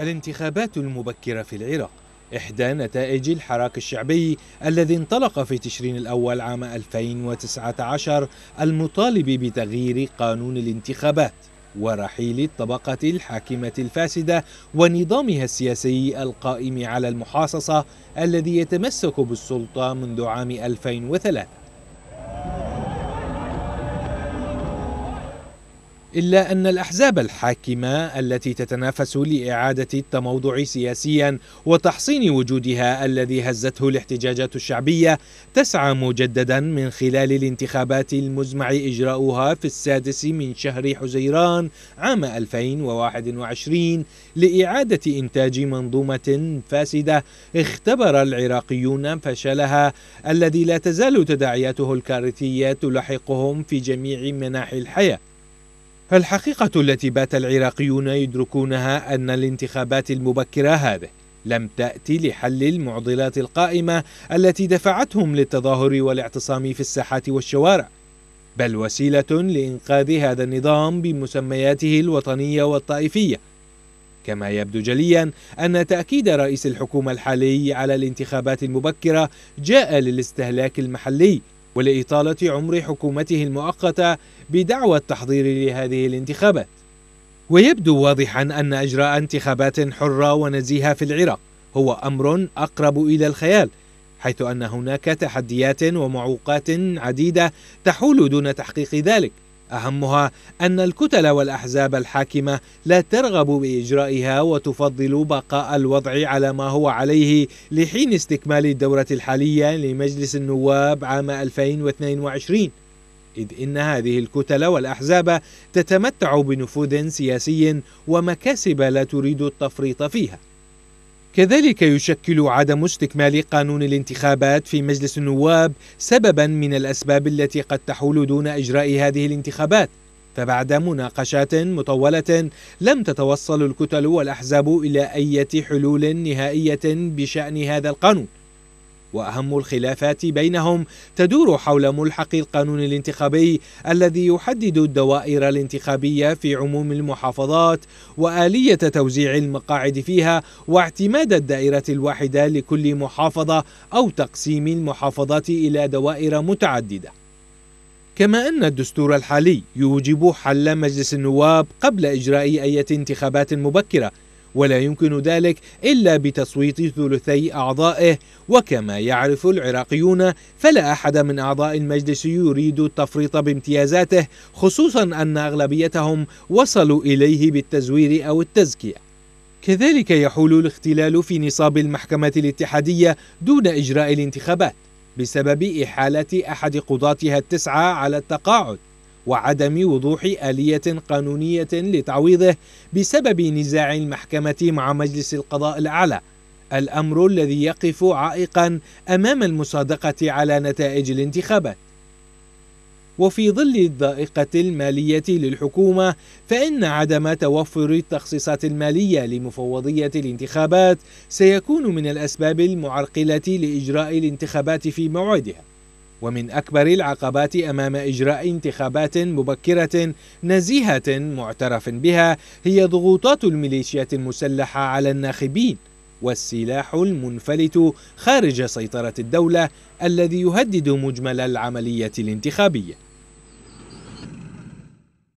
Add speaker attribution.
Speaker 1: الانتخابات المبكرة في العراق إحدى نتائج الحراك الشعبي الذي انطلق في تشرين الأول عام 2019 المطالب بتغيير قانون الانتخابات ورحيل الطبقة الحاكمة الفاسدة ونظامها السياسي القائم على المحاصصة الذي يتمسك بالسلطة منذ عام 2003 إلا أن الأحزاب الحاكمة التي تتنافس لإعادة التموضع سياسيا وتحصين وجودها الذي هزته الاحتجاجات الشعبية تسعى مجددا من خلال الانتخابات المزمع إجراؤها في السادس من شهر حزيران عام 2021 لإعادة إنتاج منظومة فاسدة اختبر العراقيون فشلها الذي لا تزال تداعياته الكارثية تلاحقهم في جميع مناحي الحياة الحقيقة التي بات العراقيون يدركونها أن الانتخابات المبكرة هذه لم تأتي لحل المعضلات القائمة التي دفعتهم للتظاهر والاعتصام في الساحات والشوارع بل وسيلة لإنقاذ هذا النظام بمسمياته الوطنية والطائفية كما يبدو جليا أن تأكيد رئيس الحكومة الحالي على الانتخابات المبكرة جاء للاستهلاك المحلي ولإطالة عمر حكومته المؤقتة بدعوى التحضير لهذه الانتخابات ويبدو واضحا أن إجراء انتخابات حرة ونزيهة في العراق هو أمر أقرب إلى الخيال حيث أن هناك تحديات ومعوقات عديدة تحول دون تحقيق ذلك اهمها ان الكتل والاحزاب الحاكمه لا ترغب باجرائها وتفضل بقاء الوضع على ما هو عليه لحين استكمال الدوره الحاليه لمجلس النواب عام 2022 إذ إن هذه الكتل والأحزاب تتمتع بنفوذ سياسي ومكاسب لا تريد التفريط فيها كذلك يشكل عدم استكمال قانون الانتخابات في مجلس النواب سببا من الأسباب التي قد تحول دون إجراء هذه الانتخابات فبعد مناقشات مطولة لم تتوصل الكتل والأحزاب إلى أي حلول نهائية بشأن هذا القانون واهم الخلافات بينهم تدور حول ملحق القانون الانتخابي الذي يحدد الدوائر الانتخابيه في عموم المحافظات واليه توزيع المقاعد فيها واعتماد الدائره الواحده لكل محافظه او تقسيم المحافظات الى دوائر متعدده كما أن الدستور الحالي يوجب حل مجلس النواب قبل إجراء أي انتخابات مبكرة ولا يمكن ذلك إلا بتصويت ثلثي أعضائه وكما يعرف العراقيون فلا أحد من أعضاء المجلس يريد التفريط بامتيازاته خصوصا أن أغلبيتهم وصلوا إليه بالتزوير أو التزكية كذلك يحول الاختلال في نصاب المحكمة الاتحادية دون إجراء الانتخابات بسبب إحالة أحد قضاتها التسعة على التقاعد وعدم وضوح آلية قانونية لتعويضه بسبب نزاع المحكمة مع مجلس القضاء الأعلى الأمر الذي يقف عائقا أمام المصادقة على نتائج الانتخابات وفي ظل الضائقة المالية للحكومة فإن عدم توفر التخصيصات المالية لمفوضية الانتخابات سيكون من الأسباب المعرقلة لإجراء الانتخابات في موعدها ومن أكبر العقبات أمام إجراء انتخابات مبكرة نزيهة معترف بها هي ضغوطات الميليشيات المسلحة على الناخبين والسلاح المنفلت خارج سيطرة الدولة الذي يهدد مجمل العملية الانتخابية